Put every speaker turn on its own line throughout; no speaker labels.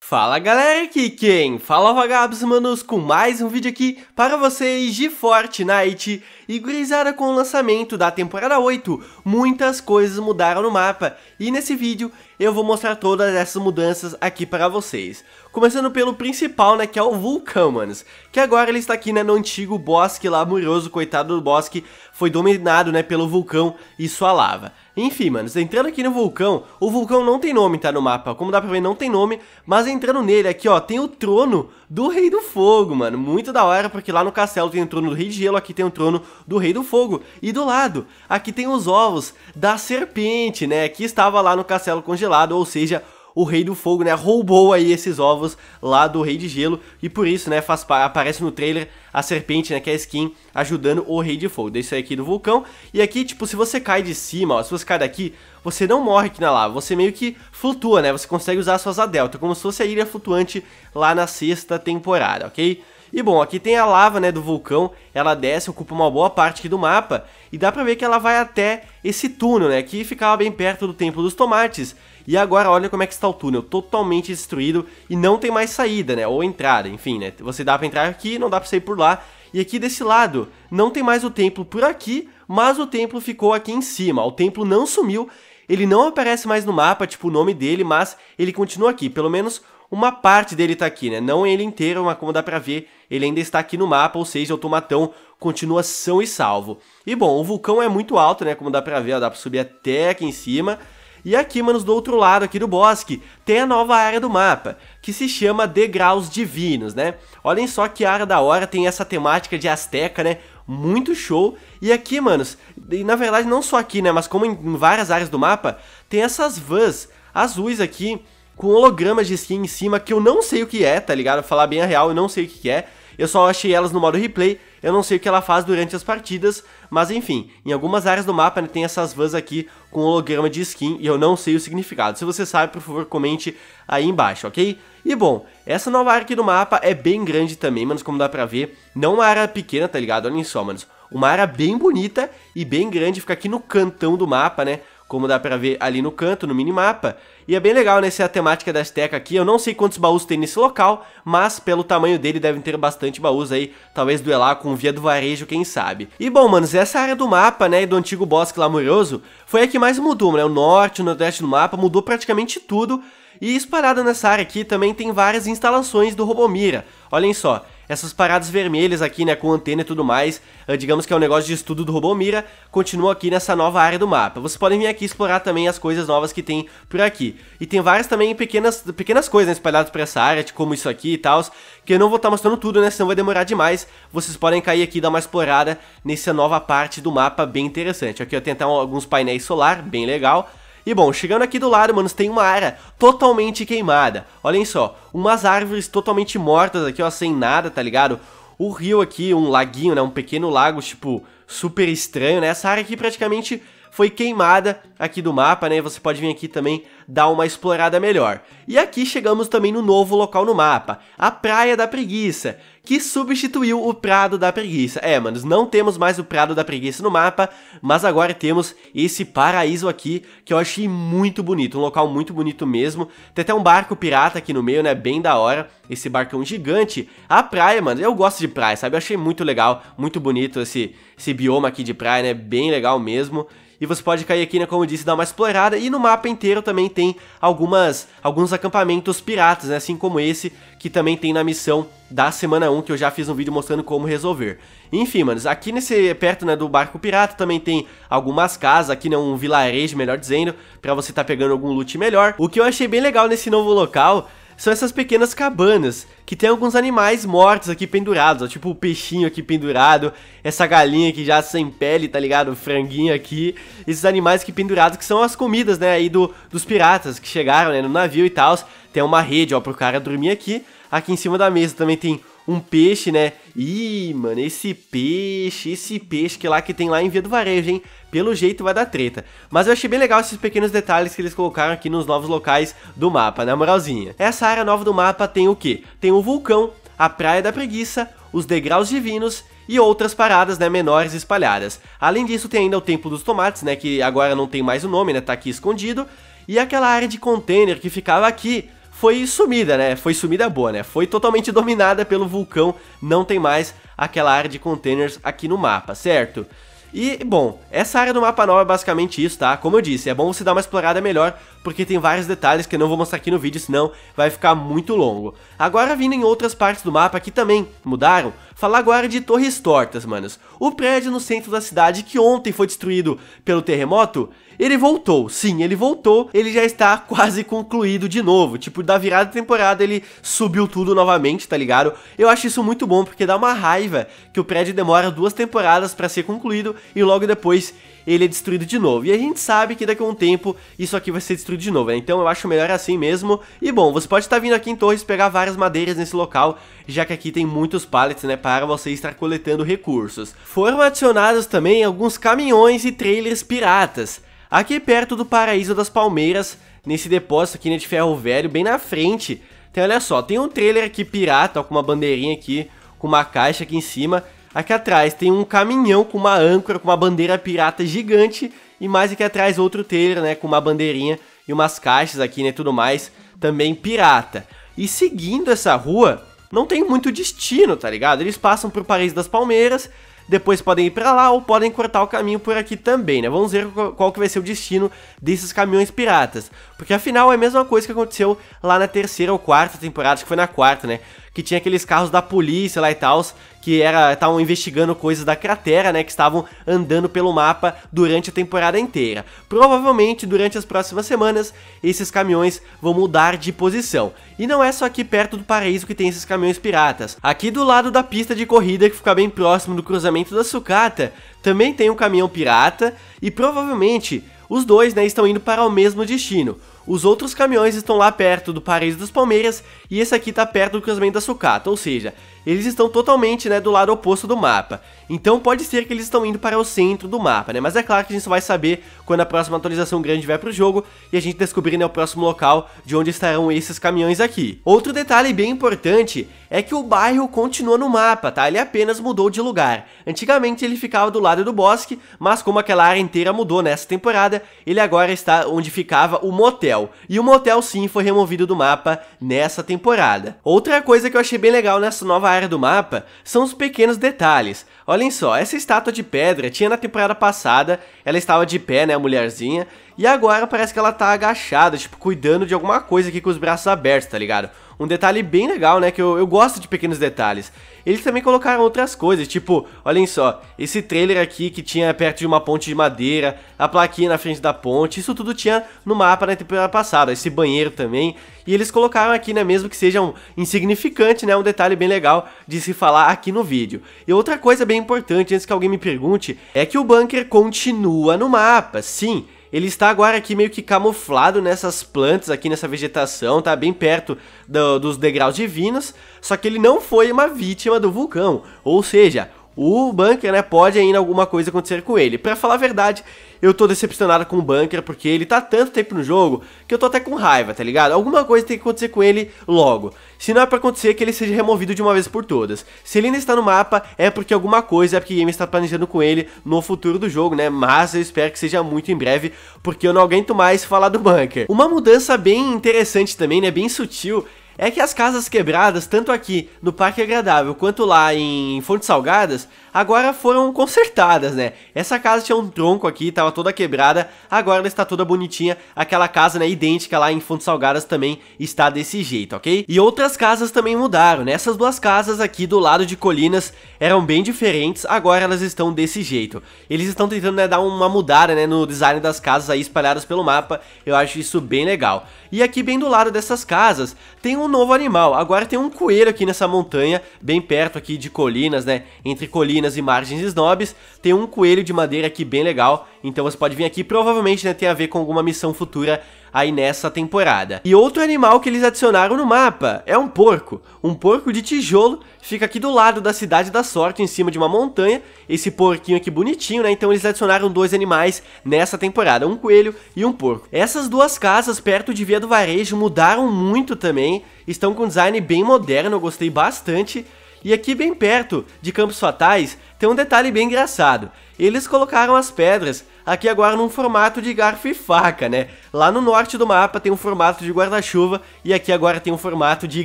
Fala galera, aqui quem? Fala vagabos manos com mais um vídeo aqui para vocês de Fortnite E gurizada com o lançamento da temporada 8, muitas coisas mudaram no mapa E nesse vídeo eu vou mostrar todas essas mudanças aqui para vocês. Começando pelo principal, né, que é o vulcão, manos, que agora ele está aqui, né, no antigo bosque lá, amoroso, coitado do bosque, foi dominado, né, pelo vulcão e sua lava. Enfim, manos, entrando aqui no vulcão, o vulcão não tem nome, tá, no mapa, como dá pra ver, não tem nome, mas entrando nele aqui, ó, tem o trono do Rei do Fogo, mano. Muito da hora, porque lá no castelo tem o trono do Rei de Gelo, aqui tem o trono do Rei do Fogo. E do lado, aqui tem os ovos da serpente, né? Que estava lá no castelo congelado, ou seja, o Rei do Fogo, né, roubou aí esses ovos lá do Rei de Gelo e por isso, né, faz, aparece no trailer a serpente, né, que é a skin ajudando o Rei de Fogo. Deixa aqui do vulcão e aqui, tipo, se você cai de cima, ó, se você cai daqui, você não morre aqui na lava, você meio que flutua, né, você consegue usar suas asa delta, como se fosse a ilha flutuante lá na sexta temporada, ok? E bom, aqui tem a lava, né, do vulcão, ela desce, ocupa uma boa parte aqui do mapa, e dá pra ver que ela vai até esse túnel, né, que ficava bem perto do Templo dos Tomates. E agora olha como é que está o túnel, totalmente destruído e não tem mais saída, né, ou entrada, enfim, né, você dá pra entrar aqui, não dá pra sair por lá. E aqui desse lado, não tem mais o templo por aqui, mas o templo ficou aqui em cima, o templo não sumiu, ele não aparece mais no mapa, tipo, o nome dele, mas ele continua aqui, pelo menos uma parte dele está aqui, né? Não ele inteiro, mas como dá para ver, ele ainda está aqui no mapa, ou seja, o Tomatão continua são e salvo. E bom, o vulcão é muito alto, né? Como dá para ver, ó, dá para subir até aqui em cima. E aqui, manos, do outro lado aqui do bosque, tem a nova área do mapa, que se chama Degraus Divinos, né? Olhem só que área da hora, tem essa temática de Azteca, né? Muito show. E aqui, manos, e na verdade não só aqui, né? Mas como em várias áreas do mapa, tem essas vans azuis aqui, com hologramas de skin em cima que eu não sei o que é, tá ligado? Falar bem a real, eu não sei o que é. Eu só achei elas no modo replay, eu não sei o que ela faz durante as partidas, mas enfim, em algumas áreas do mapa né, tem essas vans aqui com holograma de skin e eu não sei o significado. Se você sabe, por favor, comente aí embaixo, ok? E bom, essa nova área aqui do mapa é bem grande também, manos, como dá pra ver. Não uma área pequena, tá ligado? Olhem só, manos. Uma área bem bonita e bem grande, fica aqui no cantão do mapa, né? como dá para ver ali no canto, no minimapa. E é bem legal nessa né, temática da Azteca aqui, eu não sei quantos baús tem nesse local, mas pelo tamanho dele devem ter bastante baús aí, talvez duelar com Via do Varejo, quem sabe. E bom, manos, essa área do mapa, né, do antigo Bosque Lamurioso, foi a que mais mudou, né, o norte, o nordeste do mapa, mudou praticamente tudo, e espalhada nessa área aqui também tem várias instalações do Robomira. Olhem só, essas paradas vermelhas aqui, né, com antena e tudo mais, eh, digamos que é um negócio de estudo do Robomira, continua aqui nessa nova área do mapa. Vocês podem vir aqui explorar também as coisas novas que tem por aqui. E tem várias também pequenas, pequenas coisas né, espalhadas por essa área, como isso aqui e tal, que eu não vou estar tá mostrando tudo, né, senão vai demorar demais. Vocês podem cair aqui e dar uma explorada nessa nova parte do mapa, bem interessante. Aqui eu tenho até alguns painéis solar, bem legal. E bom, chegando aqui do lado, mano, tem uma área totalmente queimada. Olhem só, umas árvores totalmente mortas aqui, ó, sem nada, tá ligado? O rio aqui, um laguinho, né, um pequeno lago, tipo, super estranho, né? Essa área aqui praticamente foi queimada aqui do mapa, né? Você pode vir aqui também dar uma explorada melhor. E aqui chegamos também no novo local no mapa, a Praia da Preguiça, que substituiu o Prado da Preguiça. É, manos, não temos mais o Prado da Preguiça no mapa, mas agora temos esse paraíso aqui, que eu achei muito bonito, um local muito bonito mesmo. Tem até um barco pirata aqui no meio, né, bem da hora, esse barcão é gigante. A praia, mano, eu gosto de praia, sabe? Eu achei muito legal, muito bonito esse, esse bioma aqui de praia, né, bem legal mesmo e você pode cair aqui, né, como eu disse, dar uma explorada. E no mapa inteiro também tem algumas, alguns acampamentos piratas, né, assim como esse, que também tem na missão da semana 1, que eu já fiz um vídeo mostrando como resolver. Enfim, manos, aqui nesse, perto, né, do barco pirata também tem algumas casas, aqui, né, um vilarejo, melhor dizendo, para você tá pegando algum loot melhor. O que eu achei bem legal nesse novo local são essas pequenas cabanas, que tem alguns animais mortos aqui pendurados, ó, tipo o peixinho aqui pendurado, essa galinha que já sem pele, tá ligado? O franguinho aqui, esses animais aqui pendurados que são as comidas, né, aí do, dos piratas que chegaram, né, no navio e tal. Tem uma rede, ó, pro cara dormir aqui. Aqui em cima da mesa também tem um peixe, né? Ih, mano, esse peixe, esse peixe que lá que tem lá em Via do Varejo, hein? Pelo jeito vai dar treta. Mas eu achei bem legal esses pequenos detalhes que eles colocaram aqui nos novos locais do mapa, na né? moralzinha. Essa área nova do mapa tem o quê? Tem o vulcão, a Praia da Preguiça, os degraus divinos e outras paradas, né, menores espalhadas. Além disso, tem ainda o Templo dos Tomates, né, que agora não tem mais o nome, né, tá aqui escondido. E aquela área de container que ficava aqui, foi sumida, né? Foi sumida boa, né? Foi totalmente dominada pelo vulcão, não tem mais aquela área de containers aqui no mapa, certo? E, bom, essa área do mapa nova é basicamente isso, tá? Como eu disse, é bom você dar uma explorada melhor, porque tem vários detalhes que eu não vou mostrar aqui no vídeo, senão vai ficar muito longo. Agora, vindo em outras partes do mapa que também mudaram, falar agora de Torres Tortas, manos. O prédio no centro da cidade que ontem foi destruído pelo terremoto ele voltou, sim, ele voltou. Ele já está quase concluído de novo. Tipo, da virada da temporada ele subiu tudo novamente, tá ligado? Eu acho isso muito bom porque dá uma raiva que o prédio demora duas temporadas para ser concluído e logo depois ele é destruído de novo. E a gente sabe que daqui a um tempo isso aqui vai ser destruído de novo, né? Então eu acho melhor assim mesmo. E bom, você pode estar tá vindo aqui em Torres pegar várias madeiras nesse local, já que aqui tem muitos pallets, né, para você estar coletando recursos. Foram adicionados também alguns caminhões e trailers piratas. Aqui perto do Paraíso das Palmeiras, nesse depósito aqui né, de ferro velho, bem na frente. Tem, olha só, tem um trailer aqui pirata, ó, com uma bandeirinha aqui, com uma caixa aqui em cima. Aqui atrás tem um caminhão com uma âncora, com uma bandeira pirata gigante. E mais aqui atrás outro trailer, né, com uma bandeirinha e umas caixas aqui, né, tudo mais, também pirata. E seguindo essa rua, não tem muito destino, tá ligado? Eles passam por Paraíso das Palmeiras, depois podem ir para lá ou podem cortar o caminho por aqui também, né? Vamos ver qual que vai ser o destino desses caminhões piratas, porque afinal é a mesma coisa que aconteceu lá na terceira ou quarta temporada, acho que foi na quarta, né? que tinha aqueles carros da polícia lá e tal, que era estavam investigando coisas da cratera, né, que estavam andando pelo mapa durante a temporada inteira. Provavelmente durante as próximas semanas esses caminhões vão mudar de posição. E não é só aqui perto do paraíso que tem esses caminhões piratas. Aqui do lado da pista de corrida que fica bem próximo do cruzamento da sucata, também tem um caminhão pirata e provavelmente os dois né, estão indo para o mesmo destino. Os outros caminhões estão lá perto do Paraíso das Palmeiras e esse aqui está perto do cruzamento da sucata, ou seja, eles estão totalmente né, do lado oposto do mapa. Então pode ser que eles estão indo para o centro do mapa, né? Mas é claro que a gente só vai saber quando a próxima atualização grande vier para o jogo e a gente descobrir né, o próximo local de onde estarão esses caminhões aqui. Outro detalhe bem importante é que o bairro continua no mapa, tá? Ele apenas mudou de lugar. Antigamente ele ficava do lado do bosque, mas como aquela área inteira mudou nessa temporada, ele agora está onde ficava o motel motel, e o motel sim foi removido do mapa nessa temporada. Outra coisa que eu achei bem legal nessa nova área do mapa são os pequenos detalhes. Olhem só, essa estátua de pedra tinha na temporada passada, ela estava de pé, né, a mulherzinha, e agora parece que ela tá agachada, tipo, cuidando de alguma coisa aqui com os braços abertos, tá ligado? Um detalhe bem legal, né? Que eu, eu gosto de pequenos detalhes. Eles também colocaram outras coisas, tipo, olhem só, esse trailer aqui que tinha perto de uma ponte de madeira, a plaquinha na frente da ponte, isso tudo tinha no mapa na temporada passada, esse banheiro também. E eles colocaram aqui, né? Mesmo que seja um insignificante, né? Um detalhe bem legal de se falar aqui no vídeo. E outra coisa bem importante, antes que alguém me pergunte, é que o bunker continua no mapa, sim. Ele está agora aqui meio que camuflado nessas plantas, aqui nessa vegetação, tá bem perto do, dos degraus divinos, só que ele não foi uma vítima do vulcão, ou seja, o Bunker, né, pode ainda alguma coisa acontecer com ele. Para falar a verdade, eu tô decepcionado com o Bunker, porque ele tá tanto tempo no jogo, que eu tô até com raiva, tá ligado? Alguma coisa tem que acontecer com ele logo. Se não é pra acontecer que ele seja removido de uma vez por todas. Se ele ainda está no mapa, é porque alguma coisa porque o game está planejando com ele no futuro do jogo, né? Mas eu espero que seja muito em breve, porque eu não aguento mais falar do Bunker. Uma mudança bem interessante também, né, bem sutil, é que as casas quebradas, tanto aqui no Parque Agradável quanto lá em Fontes Salgadas, agora foram consertadas, né? Essa casa tinha um tronco aqui, tava toda quebrada, agora ela está toda bonitinha. Aquela casa, né, idêntica lá em Fontes Salgadas também está desse jeito, ok? E outras casas também mudaram, né? Essas duas casas aqui do lado de Colinas eram bem diferentes, agora elas estão desse jeito. Eles estão tentando, né, dar uma mudada, né, no design das casas aí espalhadas pelo mapa. Eu acho isso bem legal. E aqui bem do lado dessas casas, tem um um novo animal. Agora tem um coelho aqui nessa montanha, bem perto aqui de colinas, né? Entre colinas e margens snobs, tem um coelho de madeira aqui bem legal. Então você pode vir aqui, provavelmente né, tem a ver com alguma missão futura aí nessa temporada. E outro animal que eles adicionaram no mapa é um porco. Um porco de tijolo fica aqui do lado da Cidade da Sorte, em cima de uma montanha. Esse porquinho aqui bonitinho, né? Então eles adicionaram dois animais nessa temporada, um coelho e um porco. Essas duas casas perto de Via do Varejo mudaram muito também, estão com design bem moderno, eu gostei bastante. E aqui bem perto de Campos Fatais tem um detalhe bem engraçado. Eles colocaram as pedras aqui agora num formato de garfo e faca, né? Lá no norte do mapa tem um formato de guarda-chuva e aqui agora tem um formato de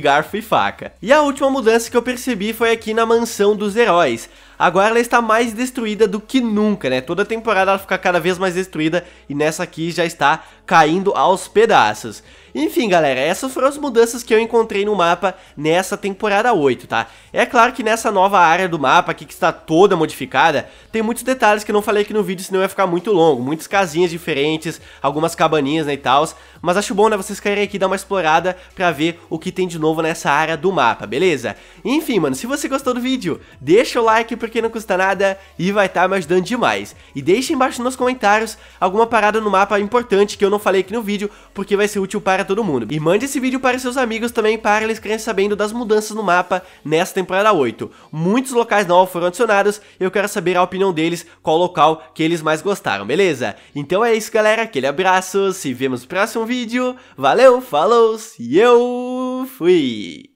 garfo e faca. E a última mudança que eu percebi foi aqui na mansão dos heróis. Agora ela está mais destruída do que nunca, né? Toda temporada ela fica cada vez mais destruída e nessa aqui já está caindo aos pedaços. Enfim, galera, essas foram as mudanças que eu encontrei no mapa nessa temporada 8, tá? É claro que nessa nova área do mapa aqui, que está toda modificada, tem muitos detalhes que eu não falei aqui no vídeo, senão ia ficar muito longo. Muitas casinhas diferentes, algumas cabaninhas né, e tal. Mas acho bom, né, vocês caírem aqui dar uma explorada pra ver o que tem de novo nessa área do mapa, beleza? Enfim, mano, se você gostou do vídeo, deixa o like porque não custa nada e vai estar tá me ajudando demais. E deixa embaixo nos comentários alguma parada no mapa importante que eu não falei aqui no vídeo, porque vai ser útil para para todo mundo. E mande esse vídeo para seus amigos também para eles querem sabendo das mudanças no mapa nessa temporada 8. Muitos locais novos foram adicionados e eu quero saber a opinião deles, qual local que eles mais gostaram, beleza? Então é isso galera, aquele abraço, se vemos no próximo vídeo, valeu, falou e eu fui!